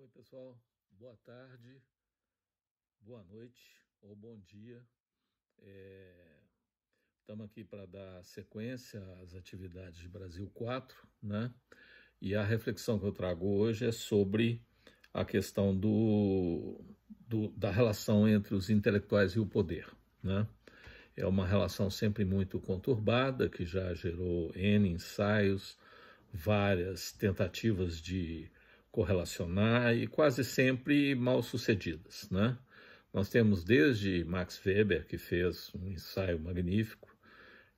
Oi, pessoal. Boa tarde, boa noite ou bom dia. Estamos é... aqui para dar sequência às atividades de Brasil 4, né? E a reflexão que eu trago hoje é sobre a questão do, do, da relação entre os intelectuais e o poder. Né? É uma relação sempre muito conturbada, que já gerou N ensaios, várias tentativas de correlacionar e quase sempre mal sucedidas. Né? Nós temos desde Max Weber, que fez um ensaio magnífico,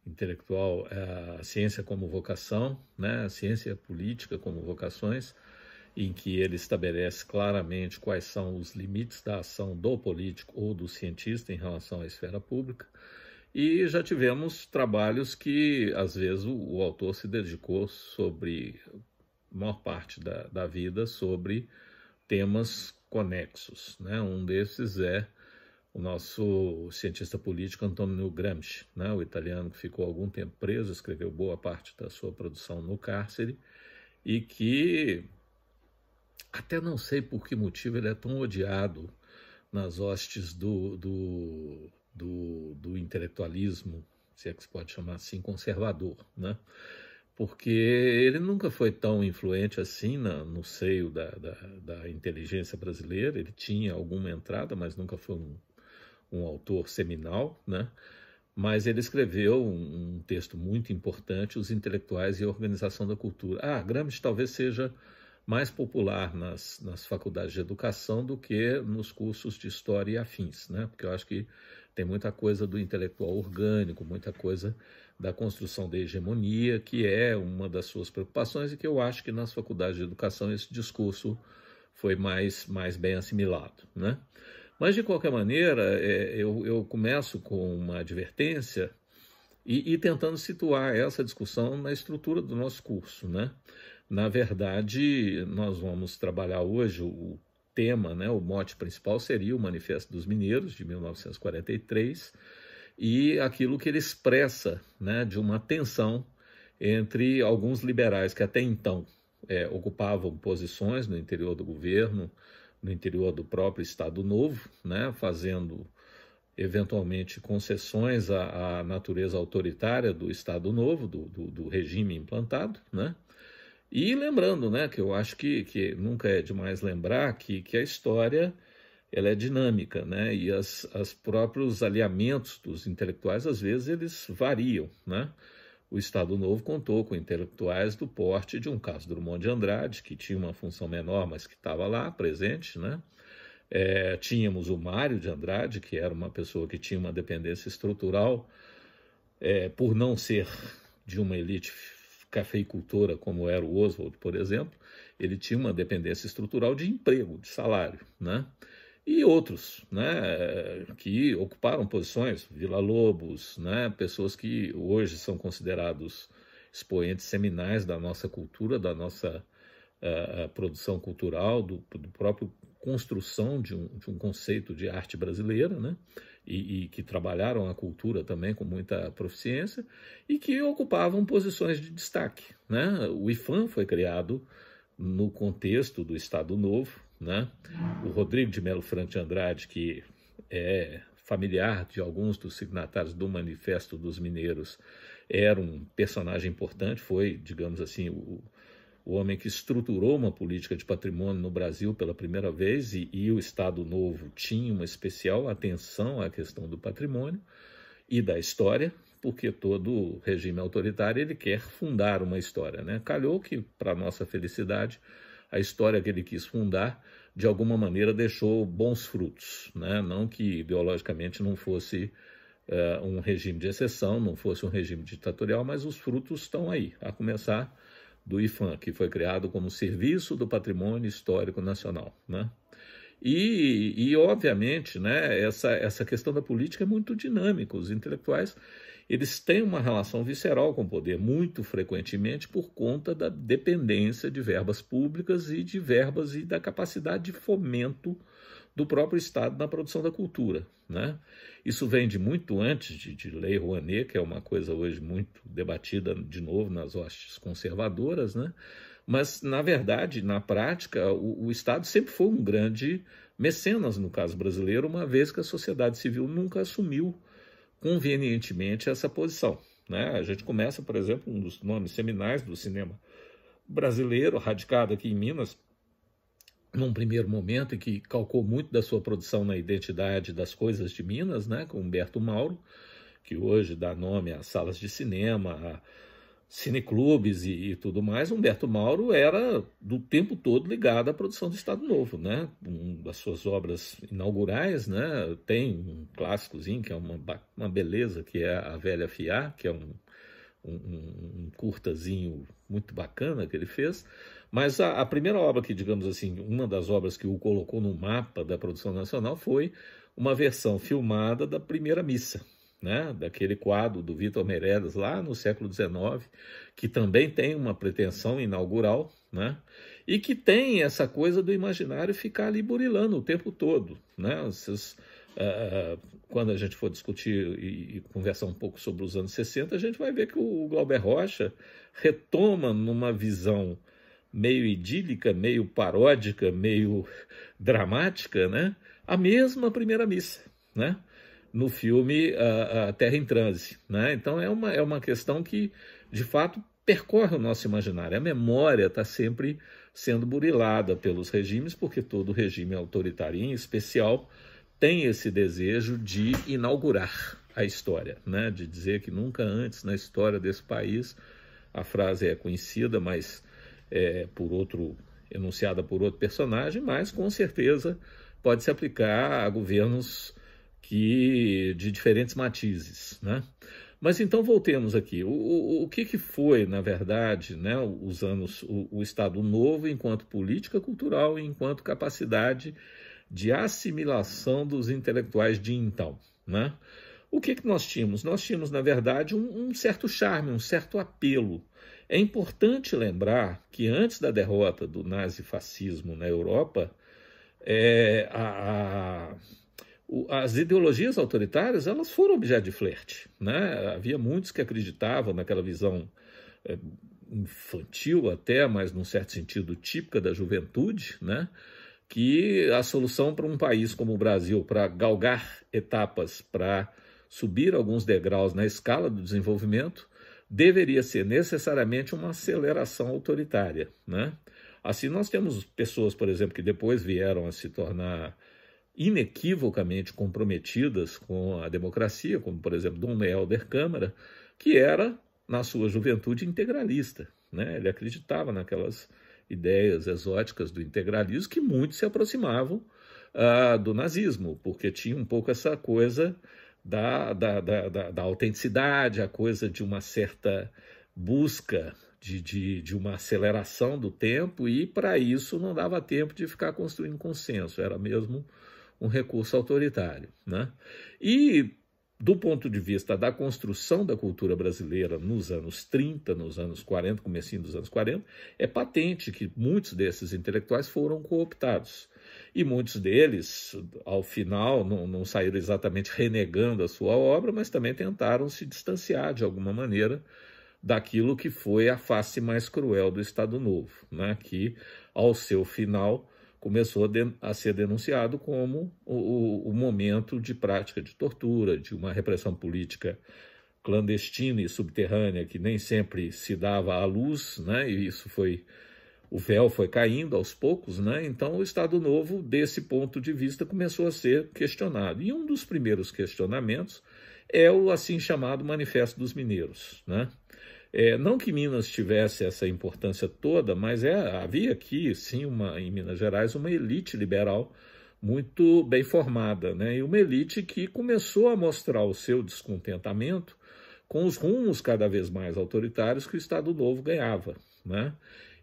intelectual, é, a ciência como vocação, né? a ciência política como vocações, em que ele estabelece claramente quais são os limites da ação do político ou do cientista em relação à esfera pública. E já tivemos trabalhos que, às vezes, o, o autor se dedicou sobre maior parte da, da vida sobre temas conexos. Né? Um desses é o nosso cientista político Antonio Gramsci, né? o italiano que ficou algum tempo preso, escreveu boa parte da sua produção no cárcere e que até não sei por que motivo ele é tão odiado nas hostes do, do, do, do intelectualismo, se é que se pode chamar assim, conservador, né? porque ele nunca foi tão influente assim na, no seio da, da, da, inteligência brasileira. Ele tinha alguma entrada, mas nunca foi um, um autor seminal, né? Mas ele escreveu um, um texto muito importante, Os Intelectuais e a Organização da Cultura. Ah, Gramsci talvez seja mais popular nas, nas faculdades de educação do que nos cursos de história e afins, né? porque eu acho que tem muita coisa do intelectual orgânico, muita coisa da construção da hegemonia, que é uma das suas preocupações e que eu acho que nas faculdades de educação esse discurso foi mais, mais bem assimilado. Né? Mas, de qualquer maneira, é, eu, eu começo com uma advertência e, e, tentando situar essa discussão na estrutura do nosso curso. Né? Na verdade, nós vamos trabalhar hoje o tema, né, o mote principal seria o Manifesto dos Mineiros, de 1943, e aquilo que ele expressa né, de uma tensão entre alguns liberais que até então é, ocupavam posições no interior do governo, no interior do próprio Estado Novo, né, fazendo eventualmente concessões à, à natureza autoritária do Estado Novo, do, do, do regime implantado, né, e lembrando, né, que eu acho que, que nunca é demais lembrar que, que a história ela é dinâmica, né? E as, as próprios alinhamentos dos intelectuais às vezes eles variam, né? O Estado Novo contou com intelectuais do porte de um caso Drummond de Andrade, que tinha uma função menor, mas que estava lá presente, né? É, tínhamos o Mário de Andrade, que era uma pessoa que tinha uma dependência estrutural, é, por não ser de uma elite cafeicultora como era o Oswald, por exemplo, ele tinha uma dependência estrutural de emprego, de salário, né? E outros, né, que ocuparam posições, Vila-Lobos, né, pessoas que hoje são considerados expoentes seminais da nossa cultura, da nossa uh, produção cultural, do, do próprio construção de um, de um conceito de arte brasileira, né? E, e, que trabalharam a cultura também com muita proficiência e que ocupavam posições de destaque. Né? O IFAM foi criado no contexto do Estado Novo. Né? O Rodrigo de Melo Franco de Andrade, que é familiar de alguns dos signatários do Manifesto dos Mineiros, era um personagem importante, foi, digamos assim, o, o homem que estruturou uma política de patrimônio no Brasil pela primeira vez, e, e, o Estado Novo tinha uma especial atenção à questão do patrimônio e da história, porque todo regime autoritário ele quer fundar uma história. Né? Calhou que, para nossa felicidade, a história que ele quis fundar, de alguma maneira, deixou bons frutos. Né? Não que ideologicamente não fosse uh, um regime de exceção, não fosse um regime ditatorial, mas os frutos estão aí, a começar do IFAM, que foi criado como Serviço do Patrimônio Histórico Nacional. Né? E, e, obviamente, né, essa, essa questão da política é muito dinâmica. Os intelectuais eles têm uma relação visceral com o poder, muito frequentemente por conta da dependência de verbas públicas e de verbas e da capacidade de fomento do próprio Estado na produção da cultura. Né? Isso vem de muito antes de, de Lei Rouanet, que é uma coisa hoje muito debatida de novo nas hostes conservadoras, né? mas, na verdade, na prática, o, o Estado sempre foi um grande mecenas, no caso brasileiro, uma vez que a sociedade civil nunca assumiu convenientemente essa posição. Né? A gente começa, por exemplo, um dos nomes seminais do cinema brasileiro, radicado aqui em Minas, num primeiro momento e que calcou muito da sua produção na identidade das coisas de Minas, né, com Humberto Mauro, que hoje dá nome a salas de cinema, a cineclubes e, e, tudo mais. Humberto Mauro era do tempo todo ligado à produção do Estado Novo, né? Um das suas obras inaugurais, né, tem um clássicozinho que é uma, uma beleza, que é a Velha Fiar, que é um, um, um curtazinho muito bacana que ele fez. Mas a, a, primeira obra que, digamos assim, uma das obras que o colocou no mapa da produção nacional foi uma versão filmada da primeira missa, né? daquele quadro do Vitor Meirelles lá no século XIX, que também tem uma pretensão inaugural, né? e que tem essa coisa do imaginário ficar ali burilando o tempo todo. Né? Vocês é, é, quando a gente for discutir e, conversar um pouco sobre os anos 60, a gente vai ver que o Glauber Rocha retoma numa visão meio idílica, meio paródica, meio dramática, né? a mesma primeira missa, né? no filme a, a Terra em Transe. Né? Então é uma, é uma questão que, de fato, percorre o nosso imaginário. A memória está sempre sendo burilada pelos regimes, porque todo regime é autoritário, em especial, tem esse desejo de inaugurar a história, né? de dizer que nunca antes na história desse país, a frase é conhecida, mas é, por outro enunciada por outro personagem, mas com certeza pode se aplicar a governos que de diferentes matizes, né? Mas então voltemos aqui. O, o, o que, que, foi, na verdade, né, os anos, o, o Estado Novo enquanto política cultural e enquanto capacidade de assimilação dos intelectuais de então. Né? O que, que nós tínhamos? Nós tínhamos, na verdade, um, um certo charme, um certo apelo. É importante lembrar que antes da derrota do nazifascismo na Europa, é, a, a, o, as ideologias autoritárias elas foram objeto de flerte. Né? Havia muitos que acreditavam naquela visão é, infantil até, mas num certo sentido típica da juventude, né? que a solução para um país como o Brasil, para galgar etapas, para subir alguns degraus na escala do desenvolvimento, deveria ser necessariamente uma aceleração autoritária. Né? Assim, nós temos pessoas, por exemplo, que depois vieram a se tornar inequivocamente comprometidas com a democracia, como, por exemplo, Dom Helder Câmara, que era, na sua juventude, integralista. Né? Ele acreditava naquelas ideias exóticas do integralismo que muito se aproximavam ah, do nazismo, porque tinha um pouco essa coisa da, da, da, da, da autenticidade, a coisa de uma certa busca de, de, de, uma aceleração do tempo e, para isso, não dava tempo de ficar construindo consenso, era mesmo um recurso autoritário. Né? E do ponto de vista da construção da cultura brasileira nos anos 30, nos anos 40, comecinho dos anos 40, é patente que muitos desses intelectuais foram cooptados. E muitos deles, ao final, não, não saíram exatamente renegando a sua obra, mas também tentaram se distanciar de alguma maneira daquilo que foi a face mais cruel do Estado Novo, né? que, ao seu final, começou a, ser denunciado como o, o momento de prática de tortura, de uma repressão política clandestina e subterrânea que nem sempre se dava à luz, né? E isso foi o véu foi caindo aos poucos, né? Então o Estado Novo, desse ponto de vista, começou a ser questionado. E um dos primeiros questionamentos é o assim chamado Manifesto dos Mineiros, né? É, não que Minas tivesse essa importância toda, mas é, havia aqui, sim, uma, em Minas Gerais, uma elite liberal muito bem formada, né? e uma elite que começou a mostrar o seu descontentamento com os rumos cada vez mais autoritários que o Estado Novo ganhava. Né?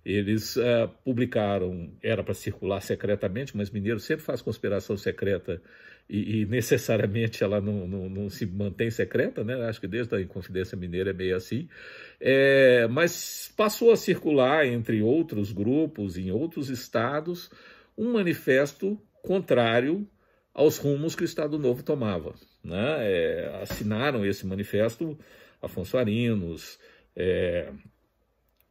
Eles uh, publicaram, era para circular secretamente, mas Mineiro sempre faz conspiração secreta e, e necessariamente ela não, não, não, se mantém secreta, né? Acho que desde a Inconfidência Mineira é meio assim. É, mas passou a circular entre outros grupos, em outros estados, um manifesto contrário aos rumos que o Estado Novo tomava. Né? É, assinaram esse manifesto Afonso Arinos, é,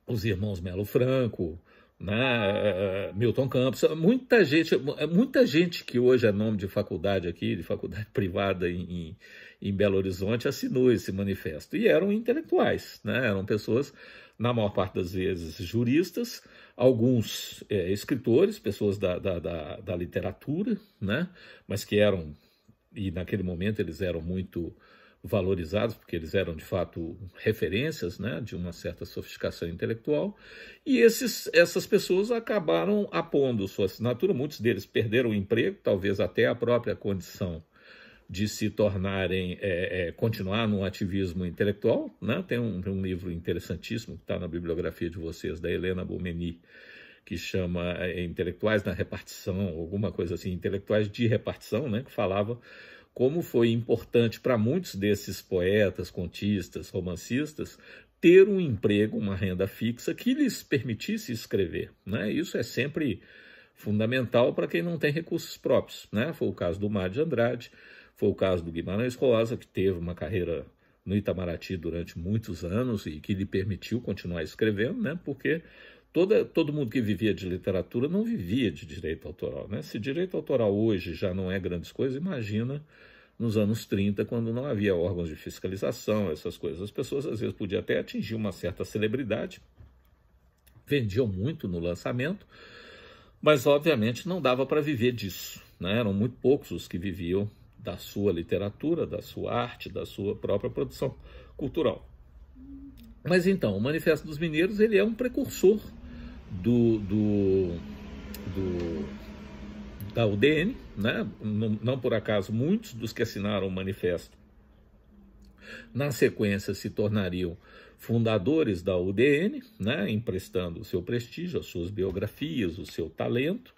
os irmãos Melo Franco, né? É, é, é, Milton Campos, muita gente, muita gente que hoje é nome de faculdade aqui, de faculdade privada em, em Belo Horizonte, assinou esse manifesto. E eram intelectuais, né? eram pessoas, na maior parte das vezes, juristas, alguns é, escritores, pessoas da, da, da, da literatura, né? mas que eram, e naquele momento eles eram muito valorizados, porque eles eram de fato referências né, de uma certa sofisticação intelectual, e esses, essas pessoas acabaram apondo sua assinatura, muitos deles perderam o emprego, talvez até a própria condição de se tornarem, é, é, continuar no ativismo intelectual. Né? Tem um, um livro interessantíssimo que está na bibliografia de vocês, da Helena Bomeni, que chama é, Intelectuais na Repartição, alguma coisa assim, Intelectuais de Repartição, né? que falava como foi importante para muitos desses poetas, contistas, romancistas ter um emprego, uma renda fixa que lhes permitisse escrever. Né? Isso é sempre fundamental para quem não tem recursos próprios. Né? Foi o caso do Mário de Andrade, foi o caso do Guimarães Rosa, que teve uma carreira no Itamaraty durante muitos anos e que lhe permitiu continuar escrevendo, né? porque Toda, todo mundo que vivia de literatura não vivia de direito autoral. Né? Se direito autoral hoje já não é grandes coisas, imagina nos anos 30, quando não havia órgãos de fiscalização, essas coisas. As pessoas às vezes podiam até atingir uma certa celebridade, vendiam muito no lançamento, mas obviamente não dava para viver disso. Né? Eram muito poucos os que viviam da sua literatura, da sua arte, da sua própria produção cultural. Mas então, o Manifesto dos Mineiros ele é um precursor do, do, do da UDN, né? não, não por acaso muitos dos que assinaram o manifesto na sequência se tornariam fundadores da UDN, né, emprestando o seu prestígio, as suas biografias, o seu talento,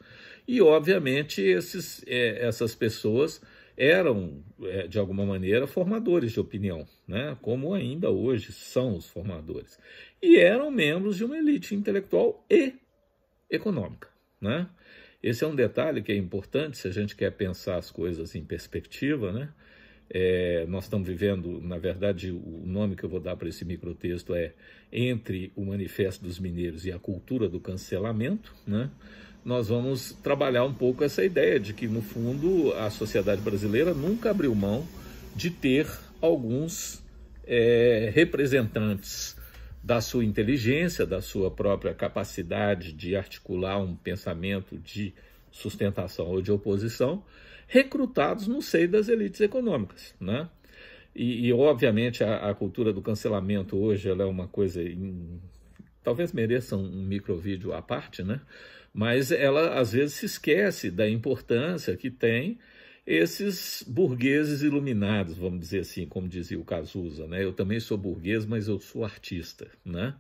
e obviamente esses, é, essas pessoas eram, é, de alguma maneira, formadores de opinião, né? como ainda hoje são os formadores. E eram membros de uma elite intelectual e econômica. Né? Esse é um detalhe que é importante se a gente quer pensar as coisas em perspectiva. Né? É, nós estamos vivendo, na verdade, o nome que eu vou dar para esse microtexto é Entre o Manifesto dos Mineiros e a Cultura do Cancelamento. Né? nós vamos trabalhar um pouco essa ideia de que, no fundo, a sociedade brasileira nunca abriu mão de ter alguns é, representantes da sua inteligência, da sua própria capacidade de articular um pensamento de sustentação ou de oposição, recrutados no seio das elites econômicas, né? E, e obviamente a, a, cultura do cancelamento hoje é uma coisa in, talvez mereçam um microvídeo à parte, né? Mas ela às vezes se esquece da importância que tem esses burgueses iluminados, vamos dizer assim, como dizia o Cazuza, né? Eu também sou burguês, mas eu sou artista, né?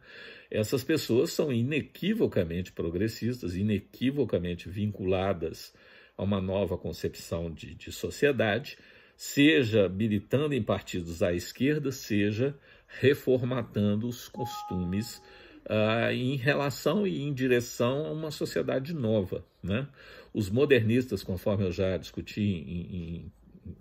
Essas pessoas são inequivocamente progressistas, inequivocamente vinculadas a uma nova concepção de, de sociedade, seja militando em partidos à esquerda, seja reformatando os costumes uh, em relação e em direção a uma sociedade nova. Né? Os modernistas, conforme eu já discuti em, em, em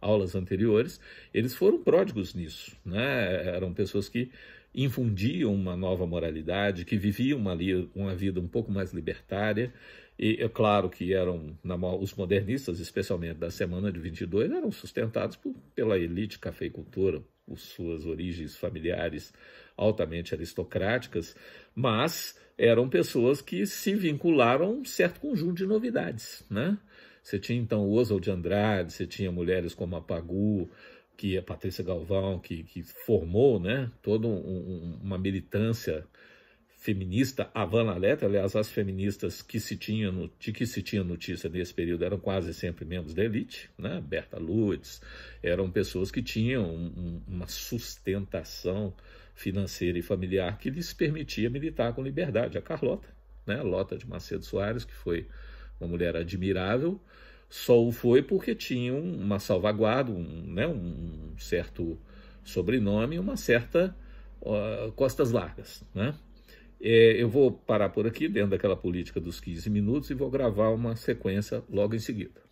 aulas anteriores, eles foram pródigos nisso. Né? Eram pessoas que infundiam uma nova moralidade, que viviam uma, uma vida um pouco mais libertária, e é claro que eram, na, os modernistas, especialmente da semana de 22, eram sustentados por, pela elite cafeicultura suas origens familiares altamente aristocráticas, mas eram pessoas que se vincularam a um certo conjunto de novidades. Né? Você tinha então Oswald de Andrade, você tinha mulheres como a Pagu, que a Patrícia Galvão, que, que formou né, toda um, um, uma militância feminista Letra, aliás, as feministas que se tinha no, de que se tinha notícia nesse período eram quase sempre membros da elite, né? Berta Lutz, eram pessoas que tinham um, uma sustentação financeira e familiar que lhes permitia militar com liberdade. A Carlota, né? Lota de Macedo Soares, que foi uma mulher admirável, só o foi porque tinha uma salvaguarda, um, né? um certo sobrenome, uma certa uh, costas largas, né? É, eu vou parar por aqui, dentro daquela política dos 15 minutos, e vou gravar uma sequência logo em seguida.